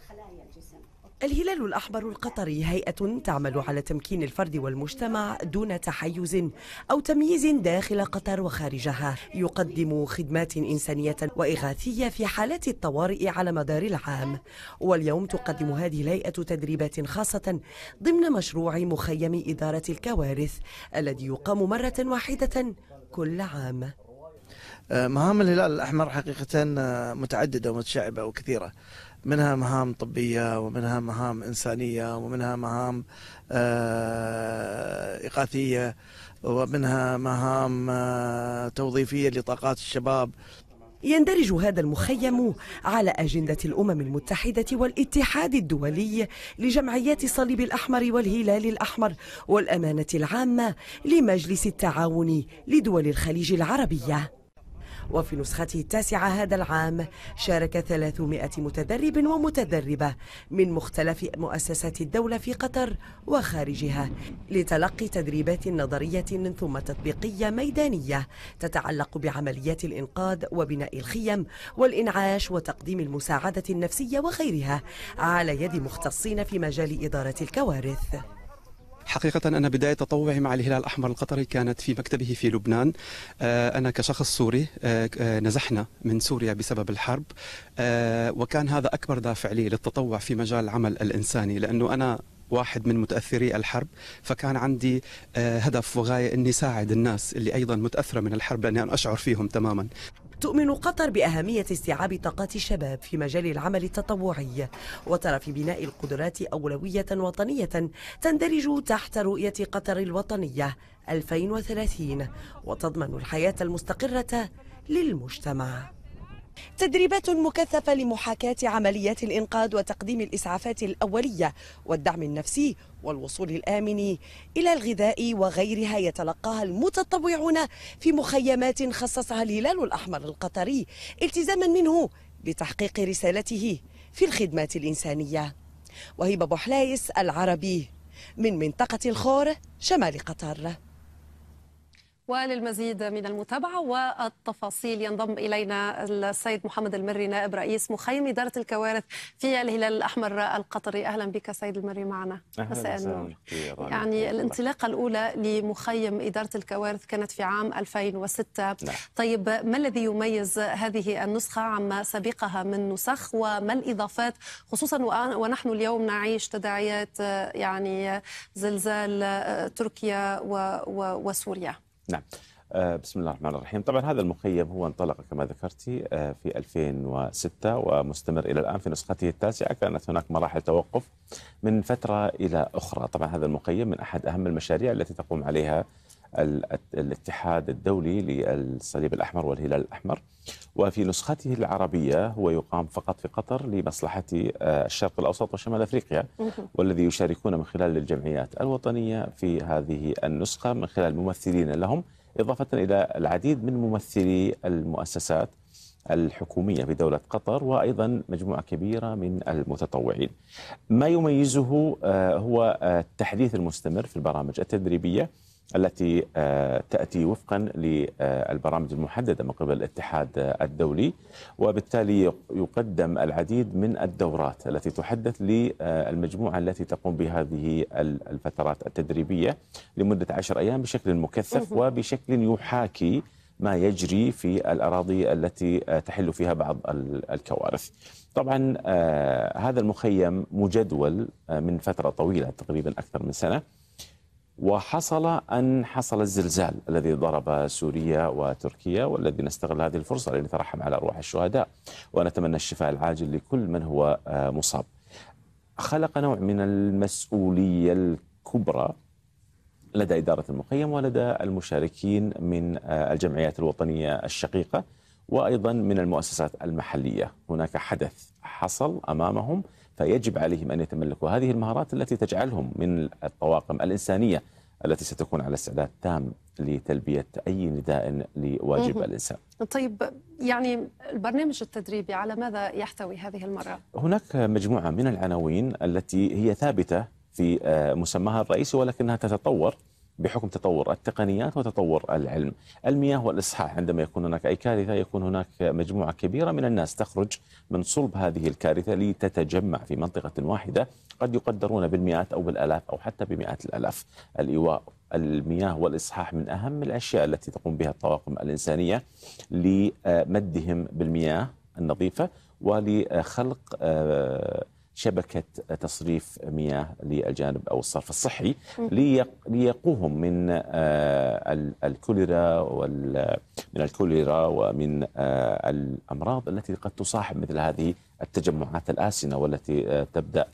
خلايا الجسم الهلال الأحمر القطري هيئة تعمل على تمكين الفرد والمجتمع دون تحيز أو تمييز داخل قطر وخارجها يقدم خدمات إنسانية وإغاثية في حالات الطوارئ على مدار العام واليوم تقدم هذه الهيئة تدريبات خاصة ضمن مشروع مخيم إدارة الكوارث الذي يقام مرة واحدة كل عام آه، مهام الهلال الأحمر حقيقة آه، متعددة ومتشعبة وكثيرة منها مهام طبية ومنها مهام إنسانية ومنها مهام إغاثية آه، ومنها مهام توظيفية لطاقات الشباب يندرج هذا المخيم على أجندة الأمم المتحدة والاتحاد الدولي لجمعيات الصليب الأحمر والهلال الأحمر والأمانة العامة لمجلس التعاون لدول الخليج العربية وفي نسخته التاسعة هذا العام شارك 300 متدرب ومتدربة من مختلف مؤسسات الدولة في قطر وخارجها لتلقي تدريبات نظرية ثم تطبيقية ميدانية تتعلق بعمليات الإنقاذ وبناء الخيم والإنعاش وتقديم المساعدة النفسية وغيرها على يد مختصين في مجال إدارة الكوارث حقيقة أنا بداية تطوعي مع الهلال الأحمر القطري كانت في مكتبه في لبنان آه، أنا كشخص سوري آه، آه، نزحنا من سوريا بسبب الحرب وكان هذا أكبر دافع لي للتطوع في مجال العمل الإنساني لأنه أنا واحد من متأثري الحرب فكان عندي هدف وغاية أني ساعد الناس اللي أيضا متأثرة من الحرب لأني أنا أشعر فيهم تماما تؤمن قطر بأهمية استيعاب طاقات الشباب في مجال العمل التطوعي وترى في بناء القدرات أولوية وطنية تندرج تحت رؤية قطر الوطنية 2030 وتضمن الحياة المستقرة للمجتمع تدريبات مكثفة لمحاكاة عمليات الإنقاذ وتقديم الإسعافات الأولية والدعم النفسي والوصول الآمن إلى الغذاء وغيرها يتلقاها المتطوعون في مخيمات خصصها الهلال الأحمر القطري التزاما منه بتحقيق رسالته في الخدمات الإنسانية وهبة بوحلايس العربي من منطقة الخور شمال قطر وللمزيد من المتابعة والتفاصيل ينضم إلينا السيد محمد المري نائب رئيس مخيم إدارة الكوارث في الهلال الأحمر القطري أهلا بك سيد المري معنا مساء النور يعني الانطلاقة الأولى لمخيم إدارة الكوارث كانت في عام 2006 نعم. طيب ما الذي يميز هذه النسخة عما سبقها من نسخ وما الإضافات خصوصا ونحن اليوم نعيش تداعيات يعني زلزال آه، تركيا وسوريا نعم آه، بسم الله الرحمن الرحيم طبعا هذا المخيم هو انطلق كما ذكرتي آه، في 2006 ومستمر إلى الآن في نسخته التاسعة كانت هناك مراحل توقف من فترة إلى أخرى طبعا هذا المخيم من أحد أهم المشاريع التي تقوم عليها الاتحاد الدولي للصليب الأحمر والهلال الأحمر وفي نسخته العربية هو يقام فقط في قطر لمصلحة آه، الشرق الأوسط وشمال أفريقيا والذي يشاركون من خلال الجمعيات الوطنية في هذه النسخة من خلال ممثلين لهم إضافة إلى العديد من ممثلي المؤسسات الحكومية في دولة قطر وأيضا مجموعة كبيرة من المتطوعين ما يميزه آه، هو آه، التحديث المستمر في البرامج التدريبية التي آه، تأتي وفقا للبرامج المحددة من قبل الاتحاد الدولي وبالتالي يقدم العديد من الدورات التي تحدث للمجموعة التي تقوم بهذه الفترات التدريبية لمدة عشر أيام بشكل مكثف وبشكل يحاكي ما يجري في الأراضي التي آه، تحل فيها بعض الكوارث طبعا آه، هذا المخيم مجدول من فترة طويلة تقريبا أكثر من سنة وحصل أن حصل الزلزال الذي ضرب سوريا وتركيا والذي نستغل هذه الفرصة لنترحم على أرواح الشهداء ونتمنى الشفاء العاجل لكل من هو آه، مصاب خلق نوع من المسؤولية الكبرى لدى إدارة المخيم ولدى المشاركين من آه، الجمعيات الوطنية الشقيقة وأيضا من المؤسسات المحلية هناك حدث حصل أمامهم فيجب عليهم أن يتملكوا هذه المهارات التي تجعلهم من الطواقم الإنسانية التي ستكون على استعداد تام لتلبية أي نداء لواجب الإنسان طيب يعني البرنامج التدريبي على ماذا يحتوي هذه المرة؟ هناك مجموعة من العناوين التي هي ثابتة في آه، مسماها الرئيسي ولكنها تتطور بحكم تطور التقنيات وتطور العلم المياه والإصحاح عندما يكون هناك أي كارثة يكون هناك مجموعة كبيرة من الناس تخرج من صلب هذه الكارثة لتتجمع في منطقة واحدة قد يقدرون بالمئات أو بالآلاف أو حتى بمئات الآلاف الإيواء المياه والإصحاح من أهم الأشياء التي تقوم بها الطواقم الإنسانية لمدهم بالمياه النظيفة ولخلق آه، شبكة تصريف مياه للجانب أو الصرف الصحي ليقوهم من آه، الكوليرا من الكوليرا ومن آه، الأمراض التي قد تصاحب مثل هذه التجمعات الآسنة والتي آه، تبدأ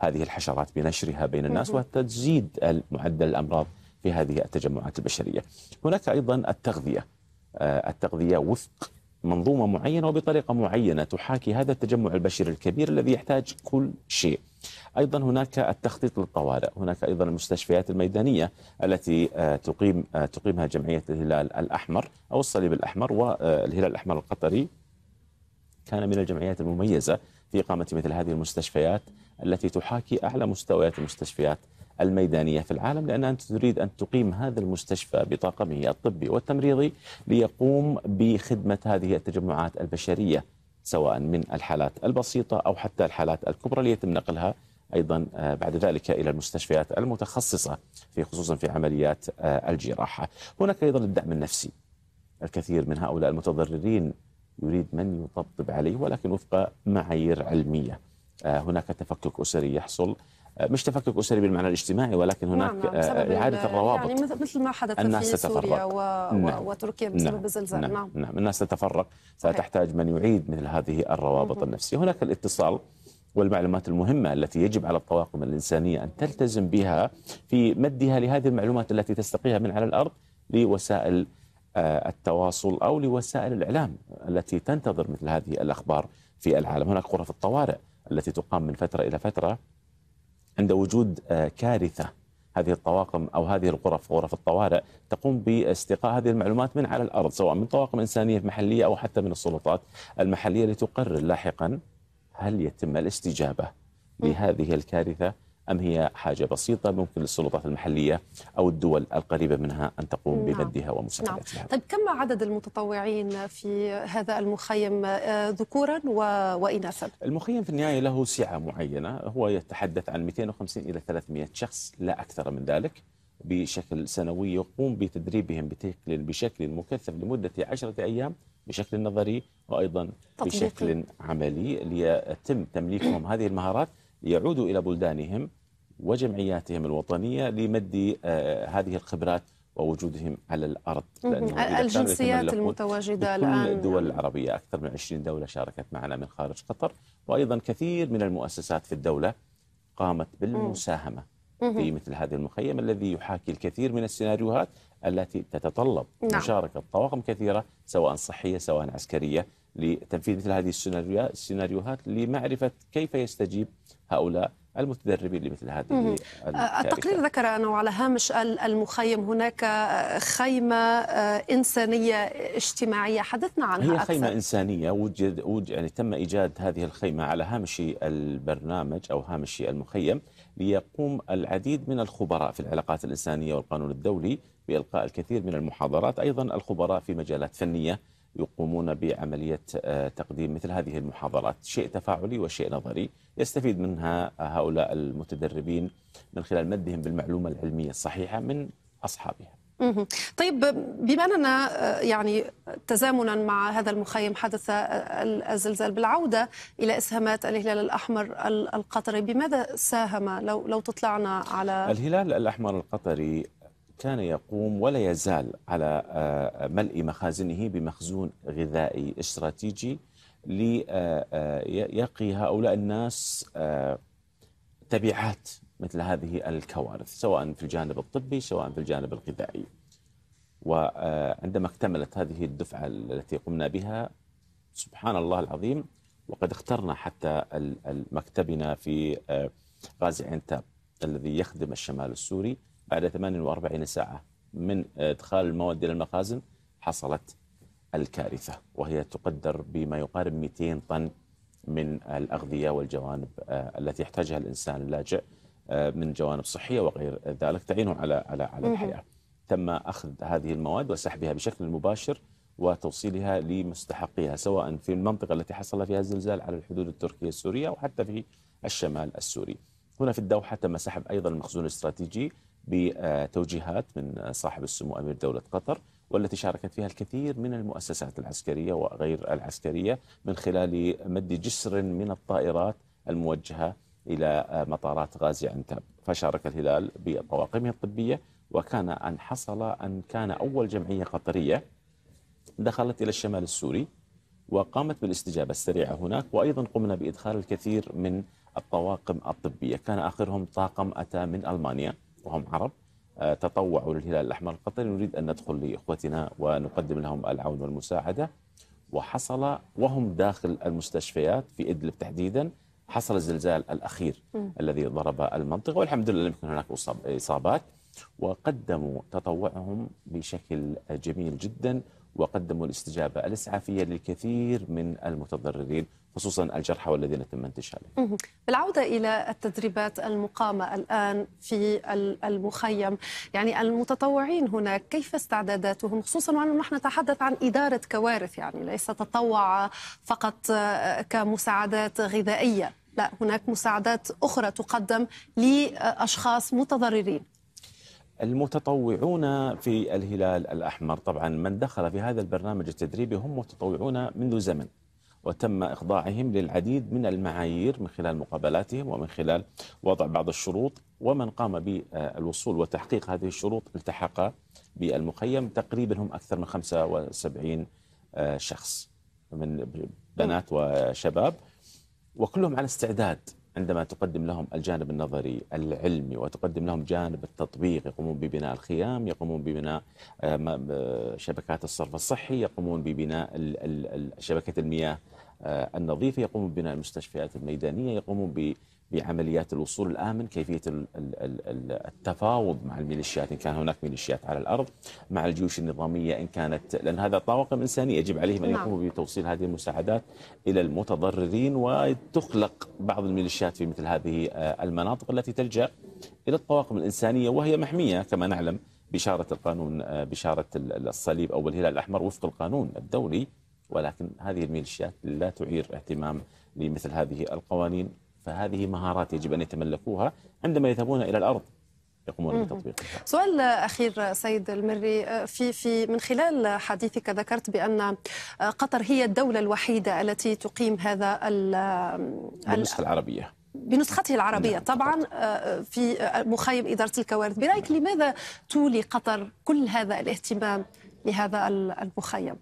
هذه الحشرات بنشرها بين الناس وتزيد معدل الأمراض في هذه التجمعات البشرية هناك أيضا التغذية التغذية وفق منظومة معينة وبطريقة معينة تحاكي هذا التجمع البشري الكبير الذي يحتاج كل شيء أيضا هناك التخطيط للطوارئ هناك أيضا المستشفيات الميدانية التي آه، تقيم آه، تقيمها جمعية الهلال الأحمر أو الصليب الأحمر والهلال آه، الأحمر القطري كان من الجمعيات المميزة في إقامة مثل هذه المستشفيات التي تحاكي أعلى مستويات المستشفيات الميدانية في العالم لأن أنت تريد أن تقيم هذا المستشفى بطاقمه الطبي والتمريضي ليقوم بخدمة هذه التجمعات البشرية سواء من الحالات البسيطة أو حتى الحالات الكبرى ليتم نقلها ايضا آه، بعد ذلك الى المستشفيات المتخصصه في خصوصا في عمليات آه، الجراحه. هناك ايضا الدعم النفسي. الكثير من هؤلاء المتضررين يريد من يطبطب عليه ولكن وفق معايير علميه. آه، هناك تفكك اسري يحصل، مش تفكك اسري بالمعنى الاجتماعي ولكن نعم، هناك نعم آه، اعاده الروابط يعني مثل ما حدث الناس في تتفرق. سوريا و... نعم. وتركيا بسبب نعم. الزلزال نعم. نعم نعم الناس تتفرق ستحتاج من يعيد مثل هذه الروابط مم. النفسيه هناك الاتصال والمعلومات المهمة التي يجب على الطواقم الإنسانية أن تلتزم بها في مدها لهذه المعلومات التي تستقيها من على الأرض لوسائل آه، التواصل أو لوسائل الإعلام التي تنتظر مثل هذه الأخبار في العالم هناك غرف الطوارئ التي تقام من فترة إلى فترة عند وجود آه، كارثه هذه الطواقم او هذه الغرف غرف الطوارئ تقوم باستقاء هذه المعلومات من على الارض سواء من طواقم انسانيه محليه او حتى من السلطات المحليه لتقرر لاحقا هل يتم الاستجابه لهذه الكارثه أم هي حاجة بسيطة ممكن للسلطات المحلية أو الدول القريبة منها أن تقوم نعم. بمدها نعم. ومساعدتها نعم. طيب كم عدد المتطوعين في هذا المخيم آه، ذكورا و... وإناثا؟ المخيم في النهاية له سعة معينة هو يتحدث عن 250 إلى 300 شخص لا أكثر من ذلك بشكل سنوي يقوم بتدريبهم بشكل بشكل مكثف لمدة عشرة أيام بشكل نظري وأيضا تطبيقي. بشكل عملي ليتم تمليكهم هذه المهارات يعودوا إلى بلدانهم وجمعياتهم الوطنية لمد آه، هذه الخبرات ووجودهم على الأرض الجنسيات المتواجدة الآن الدول العربية أكثر من 20 دولة شاركت معنا من خارج قطر وأيضا كثير من المؤسسات في الدولة قامت بالمساهمة في مثل هذا المخيم الذي يحاكي الكثير من السيناريوهات التي تتطلب نعم. مشاركة طواقم كثيرة سواء صحية سواء عسكرية لتنفيذ مثل هذه السيناريوهات لمعرفة كيف يستجيب هؤلاء المتدربين لمثل هذه التقرير ذكر انه على هامش المخيم هناك خيمه انسانيه اجتماعيه حدثنا عنها هي أكثر. خيمه انسانيه وجد, وجد يعني تم ايجاد هذه الخيمه على هامش البرنامج او هامش المخيم ليقوم العديد من الخبراء في العلاقات الانسانيه والقانون الدولي بالقاء الكثير من المحاضرات ايضا الخبراء في مجالات فنيه يقومون بعملية آه، تقديم مثل هذه المحاضرات شيء تفاعلي وشيء نظري يستفيد منها هؤلاء المتدربين من خلال مدهم بالمعلومة العلمية الصحيحة من أصحابها طيب بما اننا آه، يعني تزامنا مع هذا المخيم حدث آه، الزلزال بالعوده الى اسهامات الهلال الاحمر القطري بماذا ساهم لو لو تطلعنا على الهلال الاحمر القطري كان يقوم ولا يزال على آه، ملء مخازنه بمخزون غذائي استراتيجي ليقي آه، آه، هؤلاء الناس تبعات مثل هذه الكوارث سواء في الجانب الطبي سواء في الجانب الغذائي وعندما اكتملت هذه الدفعة التي قمنا بها سبحان الله العظيم وقد اخترنا حتى مكتبنا في غازي عنتاب الذي يخدم الشمال السوري بعد 48 ساعة من إدخال المواد إلى المخازن حصلت الكارثة وهي تقدر بما يقارب 200 طن من الأغذية والجوانب آه، التي يحتاجها الإنسان اللاجئ آه، من جوانب صحية وغير ذلك تعينهم على على على الحياة تم أخذ هذه المواد وسحبها بشكل مباشر وتوصيلها لمستحقيها سواء في المنطقة التي حصل فيها الزلزال على الحدود التركية السورية وحتى في الشمال السوري هنا في الدوحة تم سحب أيضا المخزون الاستراتيجي بتوجيهات من صاحب السمو أمير دولة قطر والتي شاركت فيها الكثير من المؤسسات العسكرية وغير العسكرية من خلال مد جسر من الطائرات الموجهة إلى مطارات غازي عنتاب فشارك الهلال بطواقمه الطبية وكان أن حصل أن كان أول جمعية قطرية دخلت إلى الشمال السوري وقامت بالاستجابة السريعة هناك وأيضا قمنا بإدخال الكثير من الطواقم الطبية كان آخرهم طاقم أتى من ألمانيا وهم عرب آه، تطوعوا للهلال الأحمر القطري نريد أن ندخل لإخوتنا ونقدم لهم العون والمساعدة وحصل وهم داخل المستشفيات في إدلب تحديدا حصل الزلزال الأخير م. الذي ضرب المنطقة والحمد لله لم يكن هناك إصابات وقدموا تطوعهم بشكل جميل جدا وقدموا الاستجابة الإسعافية للكثير من المتضررين خصوصا الجرحى والذين تم انتشالهم. بالعوده الى التدريبات المقامه الان في المخيم، يعني المتطوعين هناك كيف استعداداتهم خصوصا وانه نحن نتحدث عن اداره كوارث يعني ليس تطوع فقط آه، كمساعدات غذائيه، لا هناك مساعدات اخرى تقدم لاشخاص متضررين. المتطوعون في الهلال الاحمر طبعا من دخل في هذا البرنامج التدريبي هم متطوعون منذ زمن. وتم إخضاعهم للعديد من المعايير من خلال مقابلاتهم ومن خلال وضع بعض الشروط ومن قام بالوصول وتحقيق هذه الشروط التحق بالمخيم تقريبا هم أكثر من 75 آه، شخص من بنات وشباب وكلهم على استعداد عندما تقدم لهم الجانب النظري العلمي وتقدم لهم جانب التطبيق يقومون ببناء الخيام يقومون ببناء آه، آه، شبكات الصرف الصحي يقومون ببناء شبكة المياه آه، النظيفة يقومون ببناء المستشفيات الميدانية يقومون بعمليات الوصول الامن، كيفية التفاوض مع الميليشيات إن كان هناك ميليشيات على الأرض مع الجيوش النظامية إن كانت لأن هذا طواقم إنسانية يجب عليهم أن نعم. يقوموا بتوصيل هذه المساعدات إلى المتضررين وتخلق بعض الميليشيات في مثل هذه آه، المناطق التي تلجأ إلى الطواقم الإنسانية وهي محمية كما نعلم بشارة القانون آه، بشارة الصليب أو الهلال الأحمر وفق القانون الدولي ولكن هذه الميليشيات لا تعير اهتمام لمثل هذه القوانين فهذه مهارات يجب أن يتملكوها عندما يذهبون إلى الأرض يقومون بتطبيقها سؤال اخير سيد المري في في من خلال حديثك ذكرت بان قطر هي الدوله الوحيده التي تقيم هذا النسخه العربيه بنسخته العربية نعم، طبعا آه، في مخيم إدارة الكوارث برأيك نعم. لماذا تولي قطر كل هذا الاهتمام لهذا المخيم؟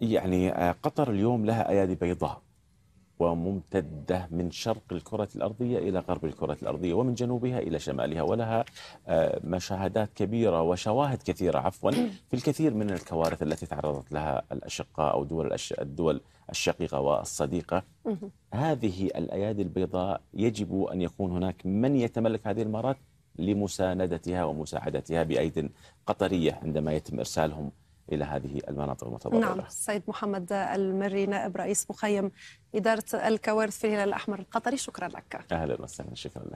يعني آه، قطر اليوم لها أيادي بيضاء وممتدة من شرق الكرة الأرضية إلى غرب الكرة الأرضية ومن جنوبها إلى شمالها ولها آه، مشاهدات كبيرة وشواهد كثيرة عفوا في الكثير من الكوارث التي تعرضت لها الأشقاء أو دول الدول الشقيقة والصديقة هذه الأيادي البيضاء يجب أن يكون هناك من يتملك هذه المهارات لمساندتها ومساعدتها بأيد قطرية عندما يتم إرسالهم إلى هذه المناطق المتضررة نعم السيد محمد المري نائب رئيس مخيم إدارة الكوارث في الهلال الأحمر القطري شكرا لك أهلا وسهلا شكرا لك